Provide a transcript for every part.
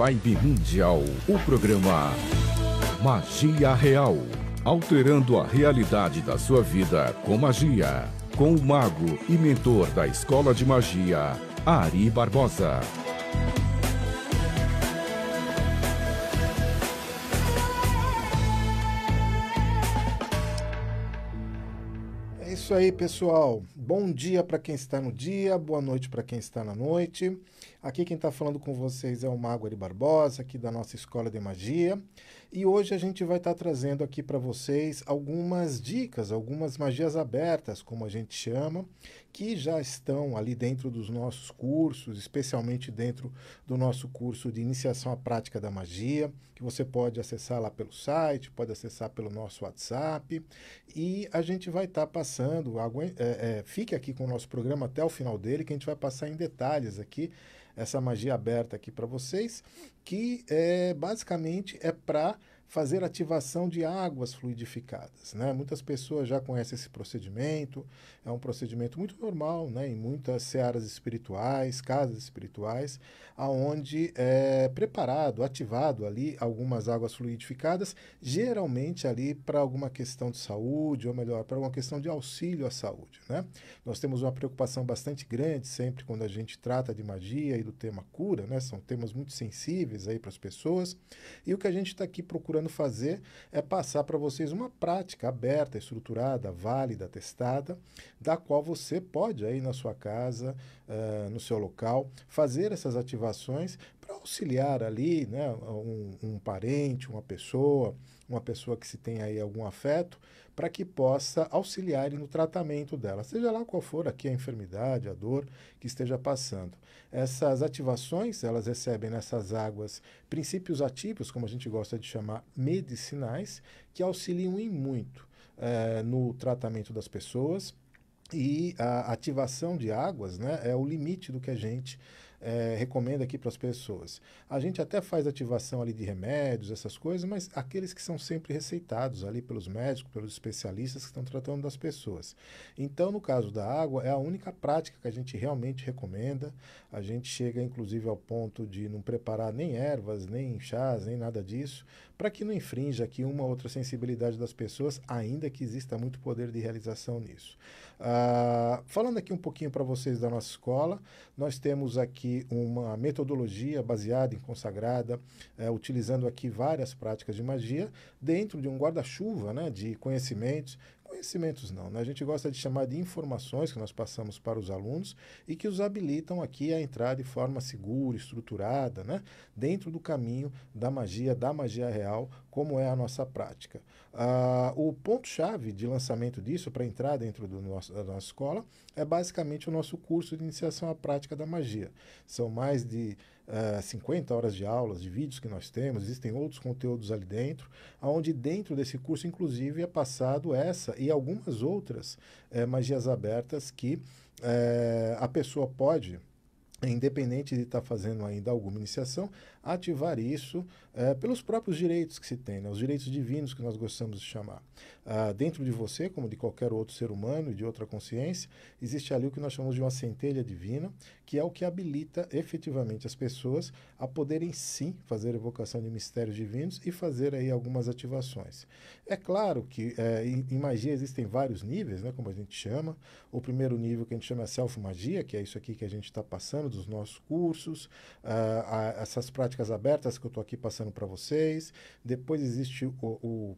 Vibe Mundial, o programa Magia Real. Alterando a realidade da sua vida com magia. Com o mago e mentor da Escola de Magia, Ari Barbosa. É isso aí, pessoal. Bom dia para quem está no dia, boa noite para quem está na noite. Aqui quem está falando com vocês é o Mago Ari Barbosa, aqui da nossa Escola de Magia. E hoje a gente vai estar tá trazendo aqui para vocês algumas dicas, algumas magias abertas, como a gente chama, que já estão ali dentro dos nossos cursos, especialmente dentro do nosso curso de Iniciação à Prática da Magia, que você pode acessar lá pelo site, pode acessar pelo nosso WhatsApp. E a gente vai estar tá passando, é, é, fique aqui com o nosso programa até o final dele, que a gente vai passar em detalhes aqui essa magia aberta aqui para vocês, que é, basicamente é para fazer ativação de águas fluidificadas. Né? Muitas pessoas já conhecem esse procedimento, é um procedimento muito normal né? em muitas searas espirituais, casas espirituais, aonde é preparado, ativado ali algumas águas fluidificadas, geralmente ali para alguma questão de saúde, ou melhor, para alguma questão de auxílio à saúde. Né? Nós temos uma preocupação bastante grande sempre quando a gente trata de magia e do tema cura, né? são temas muito sensíveis aí para as pessoas, e o que a gente está aqui procurando procurando fazer é passar para vocês uma prática aberta, estruturada, válida, testada, da qual você pode aí na sua casa, uh, no seu local, fazer essas ativações para auxiliar ali né, um, um parente, uma pessoa, uma pessoa que se tem aí algum afeto, para que possa auxiliar no tratamento dela, seja lá qual for aqui a enfermidade, a dor que esteja passando. Essas ativações, elas recebem nessas águas princípios ativos, como a gente gosta de chamar, medicinais, que auxiliam em muito é, no tratamento das pessoas. E a ativação de águas né, é o limite do que a gente é, recomenda aqui para as pessoas. A gente até faz ativação ali de remédios, essas coisas, mas aqueles que são sempre receitados ali pelos médicos, pelos especialistas que estão tratando das pessoas. Então, no caso da água, é a única prática que a gente realmente recomenda. A gente chega, inclusive, ao ponto de não preparar nem ervas, nem chás, nem nada disso, para que não infrinja aqui uma outra sensibilidade das pessoas, ainda que exista muito poder de realização nisso. Ah, falando aqui um pouquinho para vocês da nossa escola, nós temos aqui aqui uma metodologia baseada em consagrada, é, utilizando aqui várias práticas de magia dentro de um guarda-chuva né, de conhecimentos conhecimentos não, né? a gente gosta de chamar de informações que nós passamos para os alunos e que os habilitam aqui a entrar de forma segura, estruturada, né? dentro do caminho da magia, da magia real, como é a nossa prática. Ah, o ponto-chave de lançamento disso para entrar dentro nosso, da nossa escola é basicamente o nosso curso de iniciação à prática da magia. São mais de uh, ah, 50 horas de aulas, de vídeos que nós temos, existem outros conteúdos ali dentro, onde dentro desse curso, inclusive, é passado essa e algumas outras eh, magias abertas que eh, a pessoa pode é independente de estar tá fazendo ainda alguma iniciação, ativar isso é, pelos próprios direitos que se tem, né, os direitos divinos que nós gostamos de chamar. Ah, dentro de você, como de qualquer outro ser humano e de outra consciência, existe ali o que nós chamamos de uma centelha divina, que é o que habilita efetivamente as pessoas a poderem sim fazer evocação de mistérios divinos e fazer aí algumas ativações. É claro que é, em, em magia existem vários níveis, né, como a gente chama. O primeiro nível que a gente chama é self-magia, que é isso aqui que a gente está passando, dos nossos cursos, uh, essas práticas abertas que eu estou aqui passando para vocês. Depois existe o, o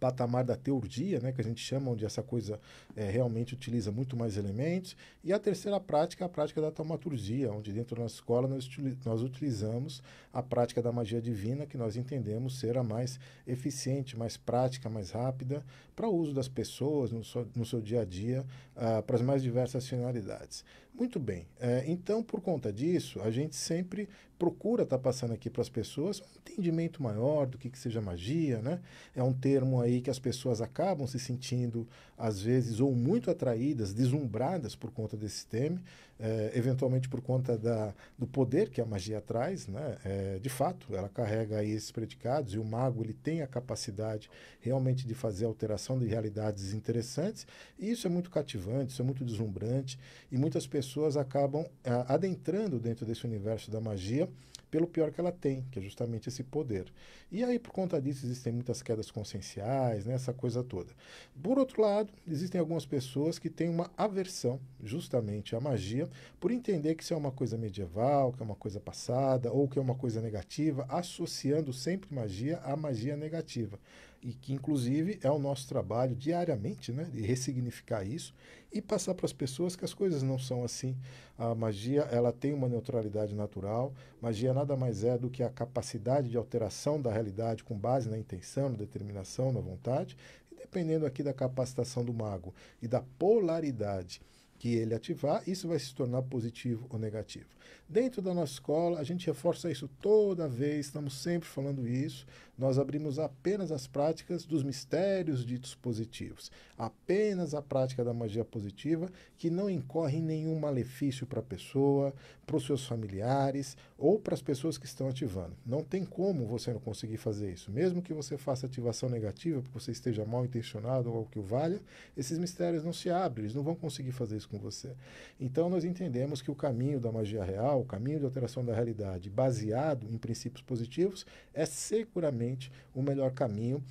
patamar da teurgia, né, que a gente chama, onde essa coisa é, realmente utiliza muito mais elementos. E a terceira prática é a prática da taumaturgia, onde dentro da nossa escola nós, nós utilizamos a prática da magia divina, que nós entendemos ser a mais eficiente, mais prática, mais rápida, para o uso das pessoas no seu, no seu dia a dia, uh, ah, para as mais diversas finalidades. Muito bem. É, então, por conta disso, a gente sempre procura estar tá passando aqui para as pessoas um entendimento maior do que, que seja magia, né? É um termo aí que as pessoas acabam se sentindo, às vezes, ou muito atraídas, deslumbradas por conta desse tema, é, eventualmente por conta da, do poder que a magia traz, né? É, de fato, ela carrega aí esses predicados e o mago ele tem a capacidade realmente de fazer alteração de realidades interessantes. E isso é muito cativante, isso é muito deslumbrante e muitas pessoas acabam a, ah, adentrando dentro desse universo da magia pelo pior que ela tem, que é justamente esse poder. E aí, por conta disso, existem muitas quedas conscienciais, né, essa coisa toda. Por outro lado, existem algumas pessoas que têm uma aversão justamente à magia, por entender que isso é uma coisa medieval, que é uma coisa passada, ou que é uma coisa negativa, associando sempre magia à magia negativa e que, inclusive, é o nosso trabalho diariamente, né, de ressignificar isso e passar para as pessoas que as coisas não são assim. A magia, ela tem uma neutralidade natural. Magia nada mais é do que a capacidade de alteração da realidade com base na intenção, na determinação, na vontade, e dependendo aqui da capacitação do mago e da polaridade que ele ativar, isso vai se tornar positivo ou negativo. Dentro da nossa escola, a gente reforça isso toda vez, estamos sempre falando isso. Nós abrimos apenas as práticas dos mistérios ditos positivos, apenas a prática da magia positiva, que não incorre em nenhum malefício para a pessoa, para os seus familiares ou para as pessoas que estão ativando. Não tem como você não conseguir fazer isso. Mesmo que você faça ativação negativa, porque você esteja mal intencionado ou algo que o valha, esses mistérios não se abrem, eles não vão conseguir fazer isso com você. Então nós entendemos que o caminho da magia real, o caminho de alteração da realidade, baseado em princípios positivos, é seguramente certamente o melhor caminho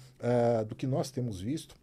uh, do que nós temos visto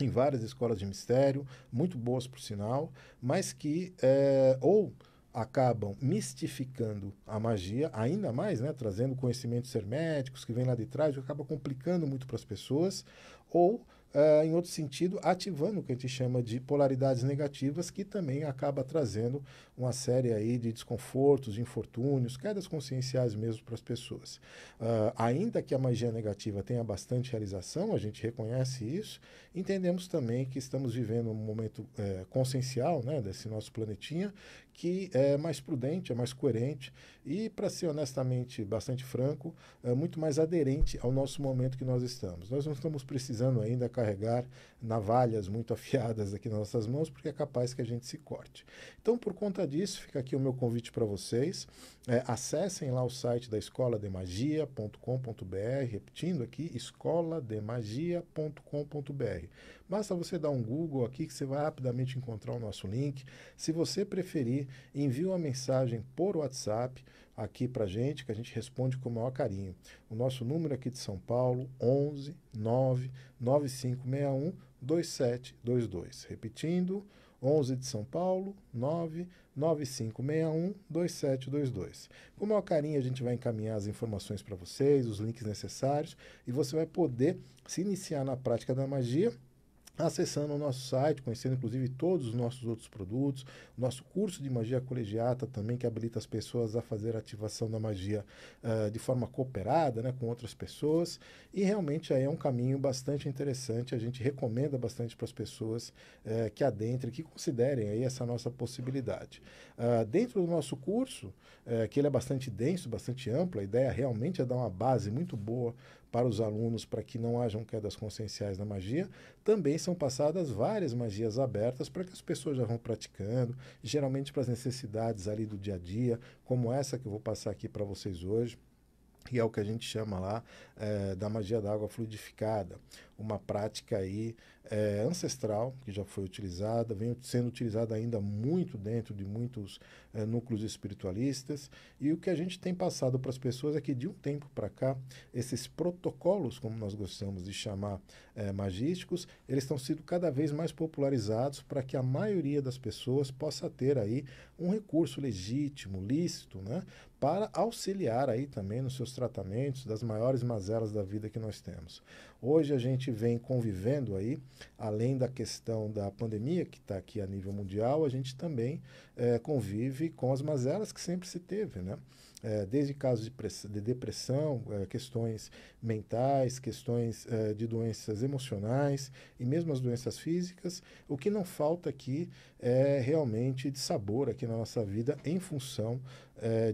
em várias escolas de mistério, muito boas por sinal, mas que uh, ou acabam mistificando a magia, ainda mais, né, trazendo conhecimentos herméticos que vem lá de trás, que acaba complicando muito para as pessoas, ou uh, em outro sentido, ativando o que a gente chama de polaridades negativas, que também acaba trazendo uma série aí de desconfortos, de infortúnios, quedas conscienciais mesmo para as pessoas. Uh, ainda que a magia negativa tenha bastante realização, a gente reconhece isso, entendemos também que estamos vivendo um momento é, consciencial né, desse nosso planetinha, que é mais prudente, é mais coerente e, para ser honestamente bastante franco, é muito mais aderente ao nosso momento que nós estamos. Nós não estamos precisando ainda carregar navalhas muito afiadas aqui nas nossas mãos, porque é capaz que a gente se corte. Então, por conta disso, fica aqui o meu convite para vocês. É, acessem lá o site da escola de magia.com.br, repetindo aqui, escolademagia.com.br. Basta você dar um Google aqui que você vai rapidamente encontrar o nosso link. Se você preferir, envie uma mensagem por WhatsApp aqui para gente, que a gente responde com o maior carinho. O nosso número aqui de São Paulo, 11 9 9561 2722. Repetindo, 11 de São Paulo, 9 9561 2722. Com o maior carinho, a gente vai encaminhar as informações para vocês, os links necessários, e você vai poder se iniciar na prática da magia acessando o nosso site, conhecendo inclusive todos os nossos outros produtos, nosso curso de magia colegiata também, que habilita as pessoas a fazer a ativação da magia uh, de forma cooperada né, com outras pessoas. E realmente aí é um caminho bastante interessante, a gente recomenda bastante para as pessoas uh, que adentrem, que considerem aí essa nossa possibilidade. Uh, dentro do nosso curso, que ele é bastante denso, bastante amplo, a ideia realmente é dar uma base muito boa para os alunos para que não hajam quedas conscienciais na magia, também são passadas várias magias abertas para que as pessoas já vão praticando, geralmente para as necessidades ali do dia a dia, como essa que eu vou passar aqui para vocês hoje e é o que a gente chama lá é, da magia da água fluidificada uma prática aí é, ancestral que já foi utilizada, vem sendo utilizada ainda muito dentro de muitos é, núcleos espiritualistas e o que a gente tem passado para as pessoas é que de um tempo para cá esses protocolos, como nós gostamos de chamar é, magísticos, eles estão sendo cada vez mais popularizados para que a maioria das pessoas possa ter aí um recurso legítimo, lícito, né, para auxiliar aí também nos seus tratamentos das maiores mazelas da vida que nós temos. Hoje a gente vem convivendo aí, além da questão da pandemia que está aqui a nível mundial, a gente também é, convive com as mazelas que sempre se teve, né? É, desde casos de, de depressão, é, questões mentais, questões é, de doenças emocionais e mesmo as doenças físicas. O que não falta aqui é realmente de sabor aqui na nossa vida em função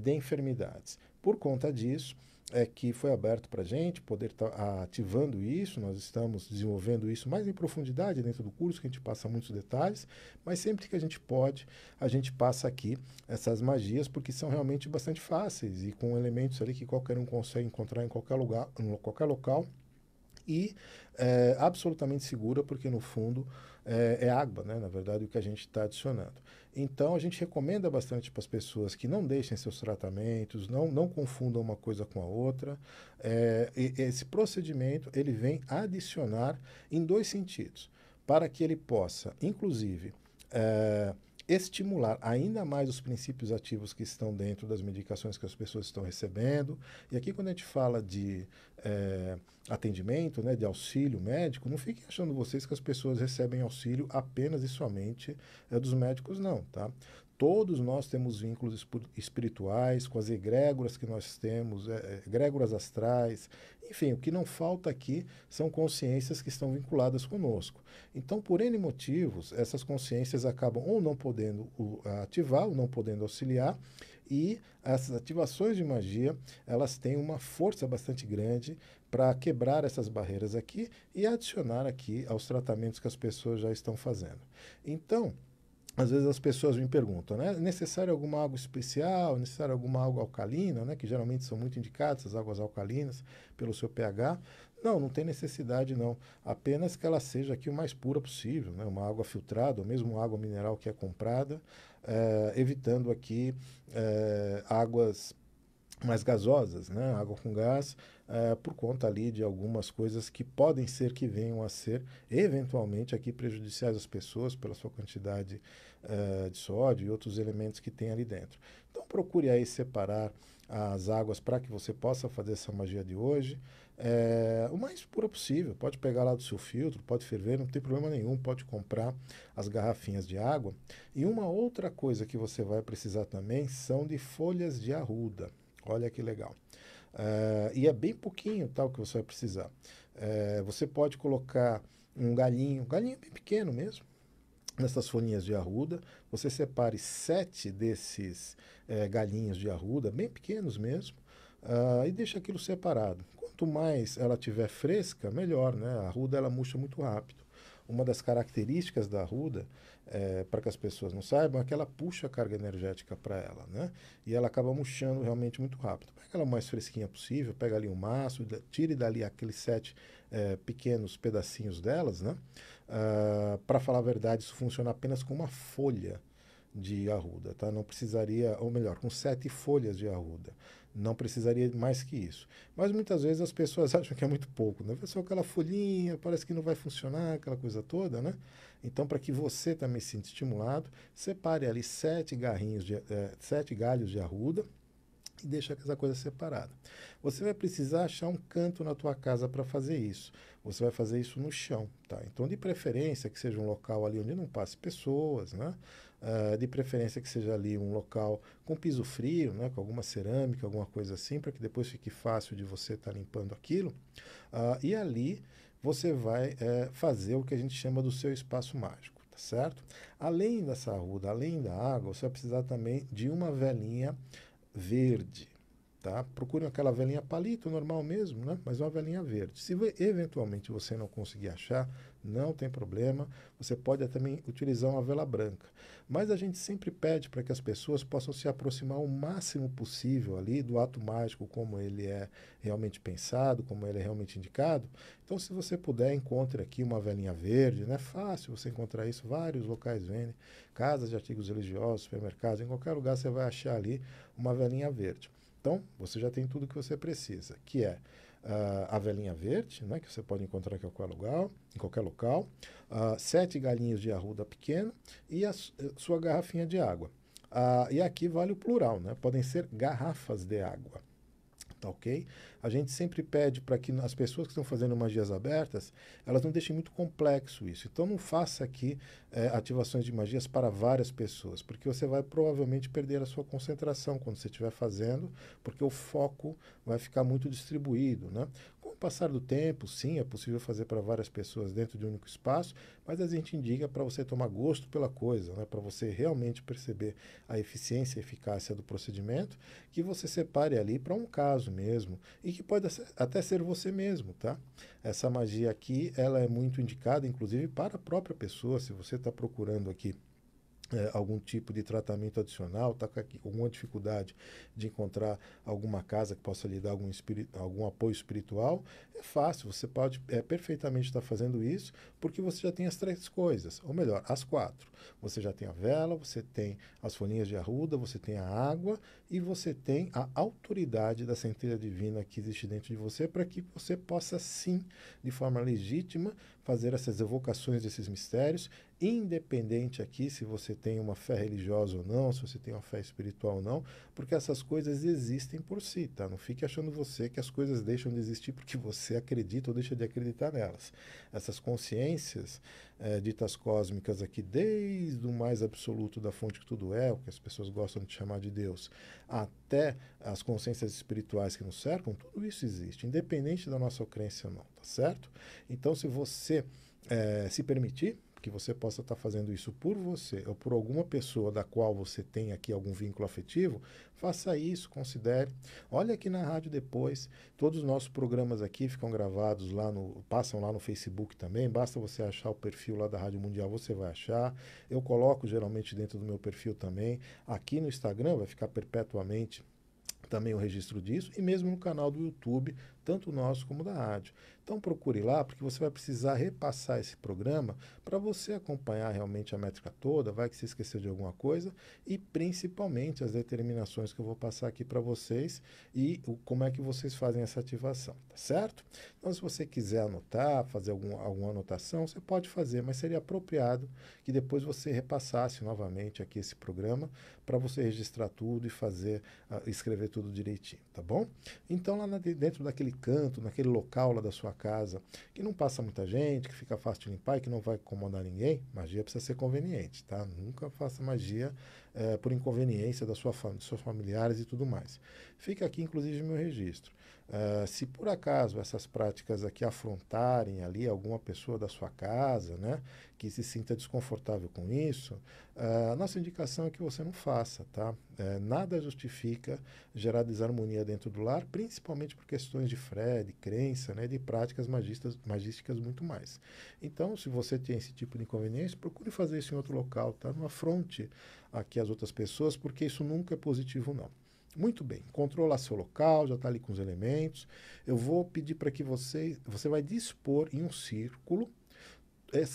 de enfermidades. Por conta disso, é que foi aberto para a gente poder estar tá ativando isso. Nós estamos desenvolvendo isso mais em profundidade dentro do curso, que a gente passa muitos detalhes, mas sempre que a gente pode, a gente passa aqui essas magias, porque são realmente bastante fáceis e com elementos ali que qualquer um consegue encontrar em qualquer lugar, em qualquer local e é, absolutamente segura, porque no fundo é, é, água, né? na verdade, o que a gente está adicionando. Então, a gente recomenda bastante para as pessoas que não deixem seus tratamentos, não, não confundam uma coisa com a outra. É, e, esse procedimento ele vem adicionar em dois sentidos, para que ele possa, inclusive, é, estimular ainda mais os princípios ativos que estão dentro das medicações que as pessoas estão recebendo. E aqui, quando a gente fala de é, atendimento, né, de auxílio médico, não fiquem achando vocês que as pessoas recebem auxílio apenas e somente é, dos médicos, não, tá? Todos nós temos vínculos espirituais com as egrégoras que nós temos, é, é, egrégoras astrais. Enfim, o que não falta aqui são consciências que estão vinculadas conosco. Então, por N motivos, essas consciências acabam ou não podendo ativar, ou não podendo auxiliar, e essas ativações de magia, elas têm uma força bastante grande para quebrar essas barreiras aqui e adicionar aqui aos tratamentos que as pessoas já estão fazendo. Então, às vezes as pessoas me perguntam, né? É necessário alguma água especial? É necessário alguma água alcalina, né? Que geralmente são muito indicadas as águas alcalinas pelo seu pH. Não, não tem necessidade não. Apenas que ela seja aqui o mais pura possível, né? Uma água filtrada, ou mesmo água mineral que é comprada, eh, evitando aqui eh, águas mais gasosas, né? Água com gás, é, por conta ali de algumas coisas que podem ser que venham a ser eventualmente aqui prejudiciais às pessoas pela sua quantidade é, de sódio e outros elementos que tem ali dentro. Então procure aí separar as águas para que você possa fazer essa magia de hoje. É, o mais pura possível, pode pegar lá do seu filtro, pode ferver, não tem problema nenhum, pode comprar as garrafinhas de água. E uma outra coisa que você vai precisar também são de folhas de arruda. Olha que legal. Uh, e é bem pouquinho tal que você vai precisar. Uh, você pode colocar um galinho, um galinho bem pequeno mesmo, nessas folhinhas de arruda. Você separe sete desses uh, galinhos de arruda, bem pequenos mesmo, ah, e deixa aquilo separado. Quanto mais ela tiver fresca, melhor, né? A arruda ela murcha muito rápido. Uma das características da arruda é, para que as pessoas não saibam, é que ela puxa a carga energética para ela, né? E ela acaba murchando realmente muito rápido. Pega ela o mais fresquinha possível, pega ali um maço, tire dali aqueles sete é, pequenos pedacinhos delas, né? Ah, para falar a verdade, isso funciona apenas com uma folha de arruda, tá? Não precisaria, ou melhor, com sete folhas de arruda. Não precisaria mais que isso. Mas muitas vezes as pessoas acham que é muito pouco. Né? Só aquela folhinha, parece que não vai funcionar, aquela coisa toda, né? Então, para que você também se sinta estimulado, separe ali sete, garrinhos de, eh, sete galhos de arruda e deixa essa coisa separada. Você vai precisar achar um canto na tua casa para fazer isso. Você vai fazer isso no chão, tá? Então, de preferência que seja um local ali onde não passe pessoas, né? Uh, de preferência que seja ali um local com piso frio, né, com alguma cerâmica, alguma coisa assim, para que depois fique fácil de você estar tá limpando aquilo. Uh, e ali você vai é, fazer o que a gente chama do seu espaço mágico, tá certo? Além dessa ruda, além da água, você vai precisar também de uma velinha verde tá? Procure aquela velinha palito, normal mesmo, né? Mas uma velinha verde. Se eventualmente você não conseguir achar, não tem problema. Você pode também utilizar uma vela branca. Mas a gente sempre pede para que as pessoas possam se aproximar o máximo possível ali do ato mágico, como ele é realmente pensado, como ele é realmente indicado. Então, se você puder, encontre aqui uma velinha verde, é Fácil você encontrar isso, vários locais vendem, casas de artigos religiosos, supermercados, em qualquer lugar você vai achar ali uma velinha verde. Então, você já tem tudo que você precisa, que é uh, a velhinha verde, né, que você pode encontrar em qualquer lugar, em qualquer local, uh, sete galinhas de arruda pequena e a eh, sua garrafinha de água. Uh, e aqui vale o plural, né? podem ser garrafas de água tá ok? A gente sempre pede para que as pessoas que estão fazendo magias abertas, elas não deixem muito complexo isso. Então não faça aqui é, ativações de magias para várias pessoas, porque você vai provavelmente perder a sua concentração quando você estiver fazendo, porque o foco vai ficar muito distribuído, né? Com o passar do tempo, sim, é possível fazer para várias pessoas dentro de um único espaço, mas a gente indica para você tomar gosto pela coisa, né? para você realmente perceber a eficiência e eficácia do procedimento, que você separe ali para um caso mesmo e que pode até ser você mesmo, tá? Essa magia aqui, ela é muito indicada, inclusive, para a própria pessoa, se você está procurando aqui é, algum tipo de tratamento adicional, está com alguma dificuldade de encontrar alguma casa que possa lhe dar algum, algum apoio espiritual, é fácil, você pode é, perfeitamente estar tá fazendo isso, porque você já tem as três coisas, ou melhor, as quatro. Você já tem a vela, você tem as folhinhas de arruda, você tem a água e você tem a autoridade da centelha divina que existe dentro de você para que você possa sim, de forma legítima, fazer essas evocações desses mistérios independente aqui se você tem uma fé religiosa ou não, se você tem uma fé espiritual ou não, porque essas coisas existem por si, tá? Não fique achando você que as coisas deixam de existir porque você acredita ou deixa de acreditar nelas. Essas consciências é, ditas cósmicas aqui, desde o mais absoluto da fonte que tudo é, o que as pessoas gostam de chamar de Deus, até as consciências espirituais que nos cercam, tudo isso existe, independente da nossa crença ou não, tá certo? Então, se você é, se permitir, que você possa estar tá fazendo isso por você ou por alguma pessoa da qual você tem aqui algum vínculo afetivo, faça isso, considere. Olha aqui na rádio depois, todos os nossos programas aqui ficam gravados lá no, passam lá no Facebook também, basta você achar o perfil lá da Rádio Mundial, você vai achar. Eu coloco geralmente dentro do meu perfil também, aqui no Instagram vai ficar perpetuamente também o registro disso e mesmo no canal do YouTube tanto nosso como da rádio. Então procure lá, porque você vai precisar repassar esse programa para você acompanhar realmente a métrica toda, vai que você esqueceu de alguma coisa, e principalmente as determinações que eu vou passar aqui para vocês e o, como é que vocês fazem essa ativação, tá certo? Então, se você quiser anotar, fazer algum, alguma anotação, você pode fazer, mas seria apropriado que depois você repassasse novamente aqui esse programa para você registrar tudo e fazer, uh, escrever tudo direitinho, tá bom? Então, lá na, dentro daquele canto, naquele local lá da sua casa, que não passa muita gente, que fica fácil de limpar e que não vai incomodar ninguém, magia precisa ser conveniente, tá? Nunca faça magia é, por inconveniência da sua dos seus familiares e tudo mais. Fica aqui, inclusive, meu registro. Ah, se por acaso essas práticas aqui afrontarem ali alguma pessoa da sua casa, né, que se sinta desconfortável com isso, uh, a nossa indicação é que você não faça, tá? Uh, nada justifica gerar desarmonia dentro do lar, principalmente por questões de fé, de crença, né, de práticas magistas, magísticas muito mais. Então, se você tem esse tipo de inconveniência, procure fazer isso em outro local, tá? Não afronte aqui as outras pessoas, porque isso nunca é positivo, não. Muito bem, controla seu local, já está ali com os elementos. Eu vou pedir para que você, você vai dispor em um círculo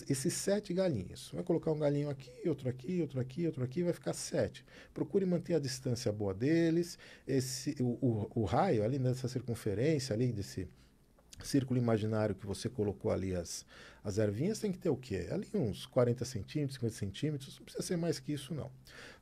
esses sete galinhos. Vai colocar um galinho aqui, outro aqui, outro aqui, outro aqui, vai ficar sete. Procure manter a distância boa deles. Esse, o, o, o raio ali nessa circunferência ali desse círculo imaginário que você colocou ali as, as ervinhas tem que ter o quê? Ali uns 40 centímetros, 50 centímetros, não precisa ser mais que isso não.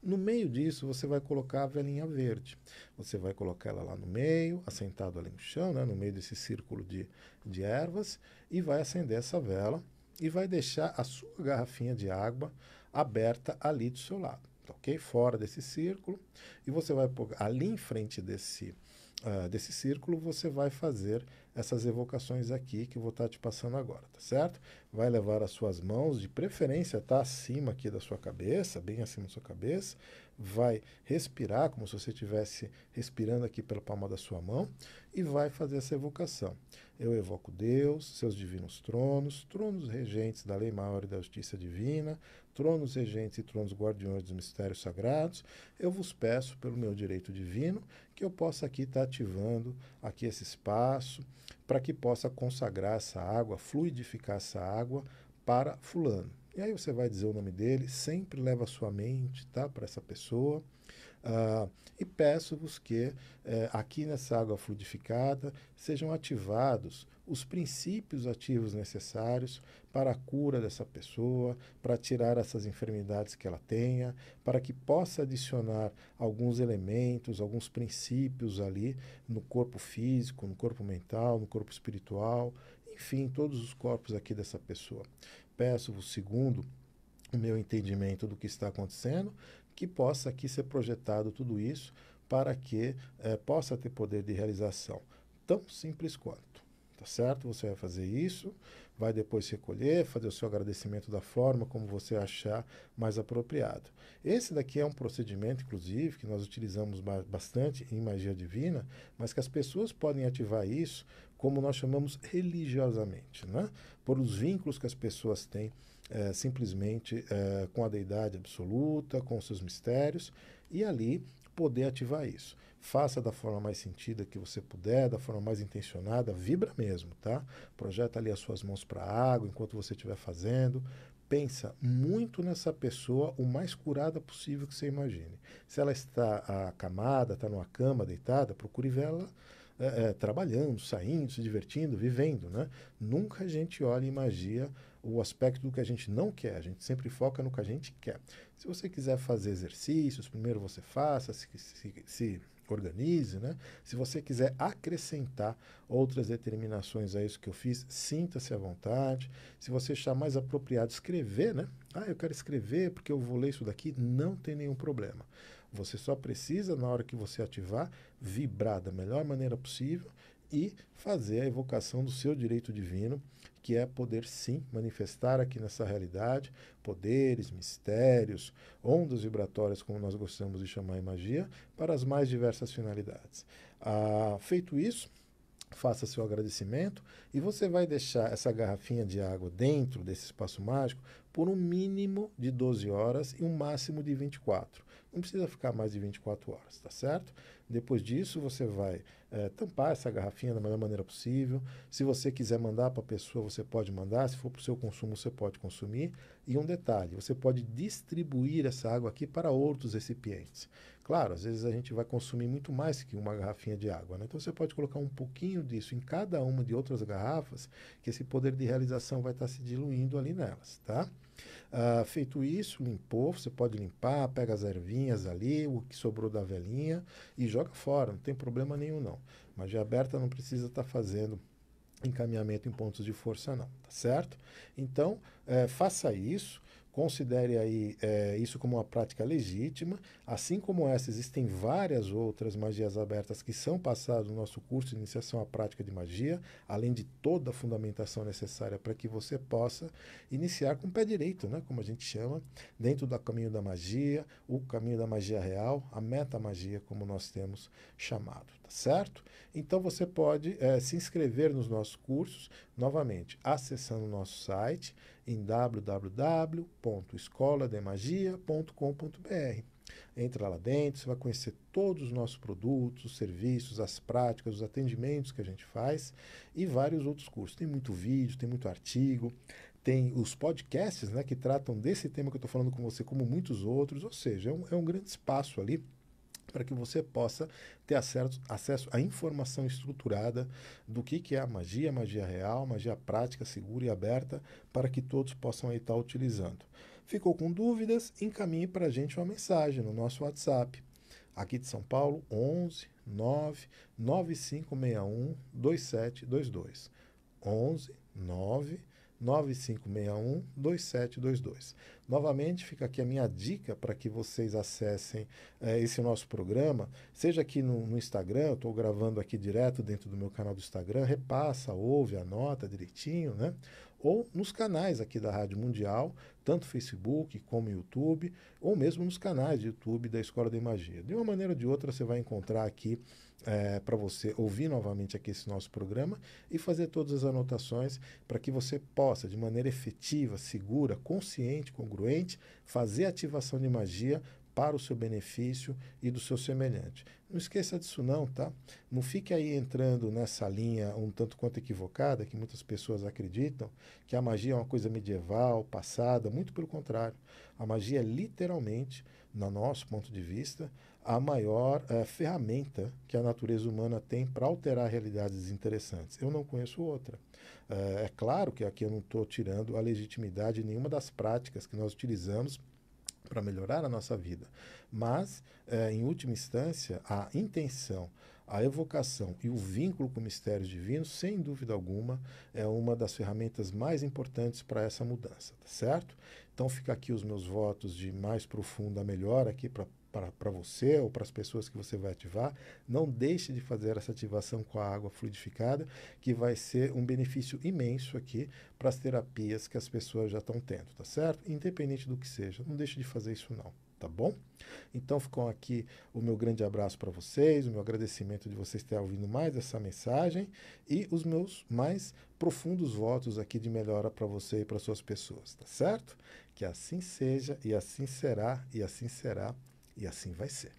No meio disso você vai colocar a velinha verde. Você vai colocar ela lá no meio, assentado ali no chão, né, no meio desse círculo de, de ervas, e vai acender essa vela e vai deixar a sua garrafinha de água aberta ali do seu lado, ok? Fora desse círculo. E você vai ali em frente desse círculo uh, desse círculo, você vai fazer essas evocações aqui que eu vou estar te passando agora, tá certo? Vai levar as suas mãos, de preferência, tá acima aqui da sua cabeça, bem acima da sua cabeça, vai respirar como se você estivesse respirando aqui pela palma da sua mão e vai fazer essa evocação. Eu evoco Deus, seus divinos tronos, tronos regentes da lei maior e da justiça divina, tronos regentes e tronos guardiões dos mistérios sagrados. Eu vos peço pelo meu direito divino que eu possa aqui estar tá ativando aqui esse espaço para que possa consagrar essa água, fluidificar essa água para fulano. E aí você vai dizer o nome dele, sempre leva a sua mente tá, para essa pessoa. Uh, e peço-vos que eh, aqui nessa água fluidificada sejam ativados os princípios ativos necessários para a cura dessa pessoa, para tirar essas enfermidades que ela tenha, para que possa adicionar alguns elementos, alguns princípios ali no corpo físico, no corpo mental, no corpo espiritual, enfim, todos os corpos aqui dessa pessoa peço-vos, segundo o meu entendimento do que está acontecendo, que possa aqui ser projetado tudo isso para que eh, possa ter poder de realização. Tão simples quanto, tá certo? Você vai fazer isso, vai depois recolher, fazer o seu agradecimento da forma como você achar mais apropriado. Esse daqui é um procedimento, inclusive, que nós utilizamos bastante em magia divina, mas que as pessoas podem ativar isso, como nós chamamos religiosamente, né? por os vínculos que as pessoas têm é, simplesmente é, com a deidade absoluta, com os seus mistérios, e ali poder ativar isso. Faça da forma mais sentida que você puder, da forma mais intencionada, vibra mesmo, tá? Projeta ali as suas mãos para a água enquanto você estiver fazendo. Pensa muito nessa pessoa o mais curada possível que você imagine. Se ela está acamada, está numa cama, deitada, procure vê-la é, é, trabalhando, saindo, se divertindo, vivendo, né? Nunca a gente olha e magia o aspecto do que a gente não quer, a gente sempre foca no que a gente quer. Se você quiser fazer exercícios, primeiro você faça, se, se, se organize, né? Se você quiser acrescentar outras determinações a isso que eu fiz, sinta-se à vontade. Se você achar mais apropriado escrever, né? Ah, eu quero escrever porque eu vou ler isso daqui, não tem nenhum problema. Você só precisa, na hora que você ativar, vibrar da melhor maneira possível e fazer a evocação do seu direito divino, que é poder sim manifestar aqui nessa realidade poderes, mistérios, ondas vibratórias, como nós gostamos de chamar em magia, para as mais diversas finalidades. Ah, feito isso, faça seu agradecimento e você vai deixar essa garrafinha de água dentro desse espaço mágico por um mínimo de 12 horas e um máximo de 24. Não precisa ficar mais de 24 horas, tá certo? Depois disso, você vai é, tampar essa garrafinha da melhor maneira possível. Se você quiser mandar para a pessoa, você pode mandar. Se for para o seu consumo, você pode consumir. E um detalhe: você pode distribuir essa água aqui para outros recipientes. Claro, às vezes a gente vai consumir muito mais que uma garrafinha de água. Né? Então você pode colocar um pouquinho disso em cada uma de outras garrafas, que esse poder de realização vai estar se diluindo ali nelas, tá? Ah, feito isso, limpou, você pode limpar, pega as ervinhas ali, o que sobrou da velhinha e joga fora, não tem problema nenhum não. Mas já aberta não precisa estar tá fazendo encaminhamento em pontos de força não, tá certo? Então, é, faça isso Considere aí é, isso como uma prática legítima. Assim como essa, existem várias outras magias abertas que são passadas no nosso curso de iniciação à prática de magia, além de toda a fundamentação necessária para que você possa iniciar com o pé direito, né? como a gente chama, dentro do caminho da magia, o caminho da magia real, a metamagia, como nós temos chamado tá certo? Então você pode é, se inscrever nos nossos cursos, novamente, acessando o nosso site em www.escolademagia.com.br. Entra lá dentro, você vai conhecer todos os nossos produtos, os serviços, as práticas, os atendimentos que a gente faz e vários outros cursos. Tem muito vídeo, tem muito artigo, tem os podcasts né, que tratam desse tema que eu estou falando com você, como muitos outros, ou seja, é um, é um grande espaço ali para que você possa ter acesso, acesso à informação estruturada do que, que é a magia, magia real, magia prática, segura e aberta, para que todos possam estar utilizando. Ficou com dúvidas? Encaminhe para a gente uma mensagem no nosso WhatsApp. Aqui de São Paulo, 11 9 9561 2722. 11 9 9561 2722. Novamente, fica aqui a minha dica para que vocês acessem eh, esse nosso programa, seja aqui no, no Instagram, estou gravando aqui direto dentro do meu canal do Instagram, repassa, ouve, anota direitinho, né? Ou nos canais aqui da Rádio Mundial, tanto Facebook como YouTube, ou mesmo nos canais de YouTube da Escola de Magia. De uma maneira ou de outra, você vai encontrar aqui é, eh, para você ouvir novamente aqui esse nosso programa e fazer todas as anotações para que você possa, de maneira efetiva, segura, consciente, congruente, fazer ativação de magia para o seu benefício e do seu semelhante. Não esqueça disso não, tá? Não fique aí entrando nessa linha um tanto quanto equivocada que muitas pessoas acreditam que a magia é uma coisa medieval, passada, muito pelo contrário. A magia é literalmente, no nosso ponto de vista, a maior é, ferramenta que a natureza humana tem para alterar realidades interessantes. Eu não conheço outra. É, é claro que aqui eu não estou tirando a legitimidade nenhuma das práticas que nós utilizamos para melhorar a nossa vida. Mas, eh, em última instância, a intenção, a evocação e o vínculo com mistérios divinos, sem dúvida alguma, é uma das ferramentas mais importantes para essa mudança, tá certo? Então, fica aqui os meus votos de mais profunda melhora aqui para para você ou para as pessoas que você vai ativar, não deixe de fazer essa ativação com a água fluidificada, que vai ser um benefício imenso aqui para as terapias que as pessoas já estão tendo, tá certo? Independente do que seja, não deixe de fazer isso não, tá bom? Então ficou aqui o meu grande abraço para vocês, o meu agradecimento de vocês terem ouvido mais essa mensagem e os meus mais profundos votos aqui de melhora para você e para suas pessoas, tá certo? Que assim seja e assim será e assim será e assim vai ser.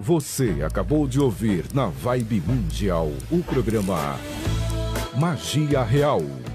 Você acabou de ouvir na Vibe Mundial o programa Magia Real.